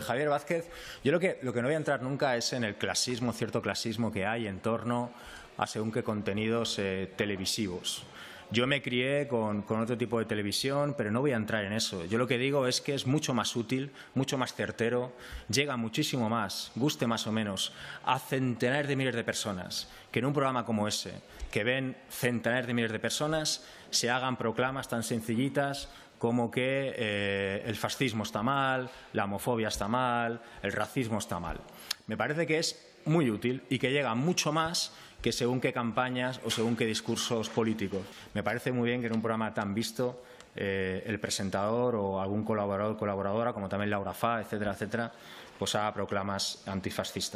Javier Vázquez, yo lo que, lo que no voy a entrar nunca es en el clasismo, cierto clasismo que hay en torno a según qué contenidos eh, televisivos. Yo me crié con, con, otro tipo de televisión, pero no voy a entrar en eso. Yo lo que digo es que es mucho más útil, mucho más certero, llega muchísimo más, guste más o menos, a centenares de miles de personas que en un programa como ese, que ven centenares de miles de personas, se hagan proclamas tan sencillitas como que eh, el fascismo está mal, la homofobia está mal, el racismo está mal. Me parece que es muy útil y que llega mucho más que según qué campañas o según qué discursos políticos. Me parece muy bien que en un programa tan visto eh, el presentador o algún colaborador colaboradora, como también Laura Fá, etcétera, etcétera, pues haga proclamas antifascistas.